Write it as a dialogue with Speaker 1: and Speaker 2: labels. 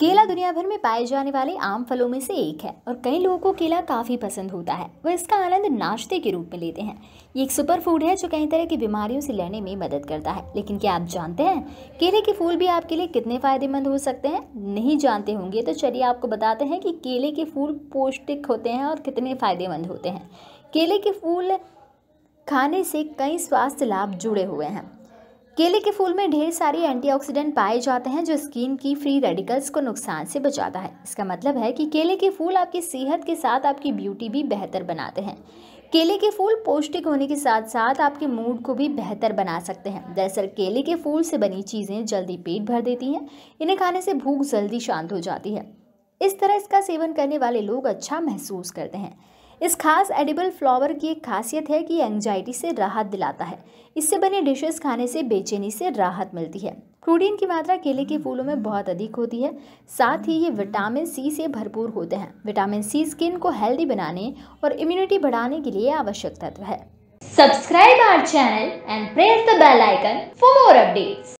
Speaker 1: केला दुनिया भर में पाए जाने वाले आम फलों में से एक है और कई लोगों को केला काफ़ी पसंद होता है वह इसका आनंद नाश्ते के रूप में लेते हैं ये एक सुपर फूड है जो कई तरह की बीमारियों से लड़ने में मदद करता है लेकिन क्या आप जानते हैं केले के फूल भी आपके लिए कितने फ़ायदेमंद हो सकते हैं नहीं जानते होंगे तो चलिए आपको बताते हैं कि केले के फूल पौष्टिक होते हैं और कितने फ़ायदेमंद होते हैं केले के फूल खाने से कई स्वास्थ्य लाभ जुड़े हुए हैं केले के फूल में ढेर सारे एंटीऑक्सीडेंट पाए जाते हैं जो स्किन की फ्री रेडिकल्स को नुकसान से बचाता है इसका मतलब है कि केले के फूल आपकी सेहत के साथ आपकी ब्यूटी भी बेहतर बनाते हैं केले के फूल पौष्टिक होने के साथ साथ आपके मूड को भी बेहतर बना सकते हैं दरअसल केले के फूल से बनी चीज़ें जल्दी पेट भर देती हैं इन्हें खाने से भूख जल्दी शांत हो जाती है इस तरह इसका सेवन करने वाले लोग अच्छा महसूस करते हैं इस खास एडिबल फ्लावर की एक खासियत है कि एंगजाइटी से राहत दिलाता है इससे बने डिशेस खाने से बेचैनी से राहत मिलती है प्रोटीन की मात्रा केले के फूलों में बहुत अधिक होती है साथ ही ये विटामिन सी से भरपूर होते हैं विटामिन सी स्किन को हेल्दी बनाने और इम्यूनिटी बढ़ाने के लिए आवश्यक तत्व है subscribe our channel and press the bell icon for more updates